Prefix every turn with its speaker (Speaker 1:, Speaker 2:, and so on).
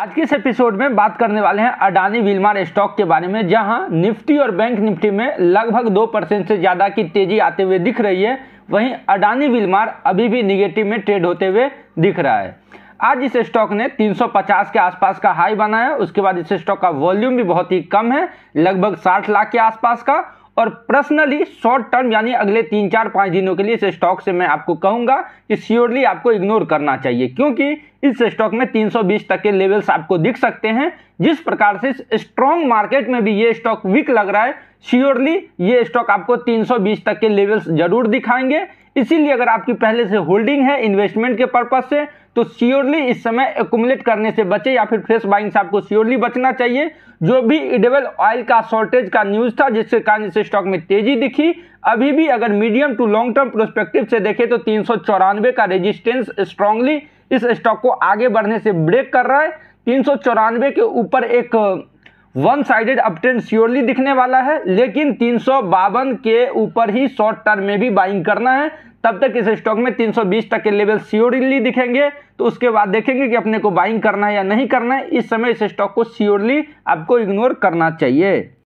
Speaker 1: आज के इस एपिसोड में बात करने वाले हैं अडानी विलमार स्टॉक के बारे में जहां निफ्टी और बैंक निफ्टी में लगभग दो परसेंट से ज़्यादा की तेजी आते हुए दिख रही है वहीं अडानी विलमार अभी भी निगेटिव में ट्रेड होते हुए दिख रहा है आज इस स्टॉक ने 350 के आसपास का हाई बनाया उसके बाद इस स्टॉक का वॉल्यूम भी बहुत ही कम है लगभग 60 लाख के आसपास का और पर्सनली शॉर्ट टर्म यानी अगले तीन चार पाँच दिनों के लिए इस स्टॉक से मैं आपको कहूँगा कि श्योरली आपको इग्नोर करना चाहिए क्योंकि इस स्टॉक में 320 तक के लेवल्स आपको दिख सकते हैं जिस प्रकार से स्ट्रॉन्ग मार्केट में भी ये स्टॉक वीक लग रहा है श्योरली ये स्टॉक आपको 320 तक के लेवल्स जरूर दिखाएंगे इसीलिए अगर आपकी पहले से होल्डिंग है इन्वेस्टमेंट के पर्पज से तो श्योरली इस समय एकुमुलेट करने से बचे या फिर फ्रेश बाइंग से आपको श्योरली बचना चाहिए जो भी इडेबल ऑयल का शॉर्टेज का न्यूज था जिसके कारण इसे स्टॉक में तेजी दिखी अभी भी अगर medium to long term prospective से देखें तो तीन का रेजिस्टेंस स्ट्रांगली इस स्टॉक को आगे बढ़ने से ब्रेक कर रहा है तीन के ऊपर एक वन साइडेड अपटेंड श्योरली दिखने वाला है लेकिन तीन के ऊपर ही शॉर्ट टर्म में भी बाइंग करना है तब तक इस स्टॉक में 320 तक के लेवल श्योरली दिखेंगे तो उसके बाद देखेंगे कि अपने को बाइंग करना है या नहीं करना है इस समय इस स्टॉक को श्योरली आपको इग्नोर करना चाहिए